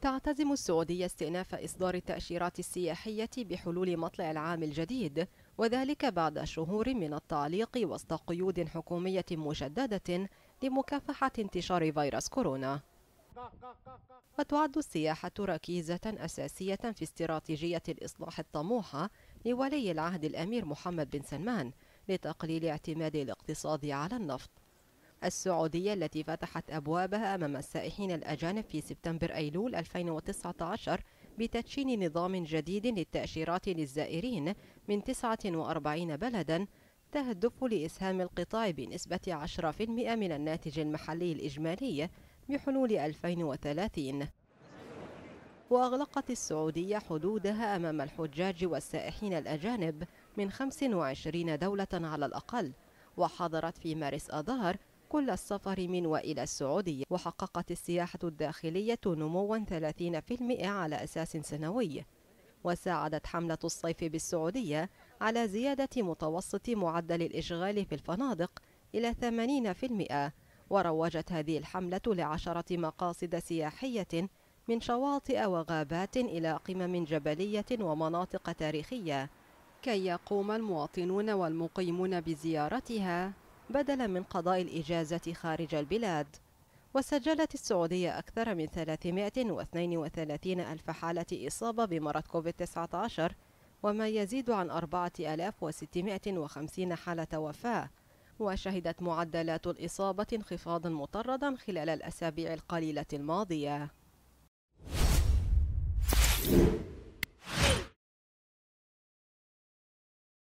تعتزم السعودية استئناف إصدار التأشيرات السياحية بحلول مطلع العام الجديد وذلك بعد شهور من التعليق وسط قيود حكومية مشددة لمكافحة انتشار فيروس كورونا وتعد السياحة ركيزة أساسية في استراتيجية الإصلاح الطموحة لولي العهد الأمير محمد بن سلمان لتقليل اعتماد الاقتصاد على النفط السعودية التي فتحت أبوابها أمام السائحين الأجانب في سبتمبر أيلول 2019 بتدشين نظام جديد للتأشيرات للزائرين من 49 بلداً تهدف لإسهام القطاع بنسبة 10% من الناتج المحلي الإجمالي بحلول 2030 وأغلقت السعودية حدودها أمام الحجاج والسائحين الأجانب من 25 دولة على الأقل وحضرت في مارس أذار كل السفر من وإلى السعودية وحققت السياحة الداخلية نموا 30% على أساس سنوي وساعدت حملة الصيف بالسعودية على زيادة متوسط معدل الإشغال في الفنادق إلى 80% وروجت هذه الحملة لعشرة مقاصد سياحية من شواطئ وغابات إلى قمم جبلية ومناطق تاريخية كي يقوم المواطنون والمقيمون بزيارتها بدلا من قضاء الإجازة خارج البلاد وسجلت السعودية أكثر من 332 ألف حالة إصابة بمرض كوفيد-19 وما يزيد عن 4650 حالة وفاة وشهدت معدلات الإصابة انخفاضا مطردا خلال الأسابيع القليلة الماضية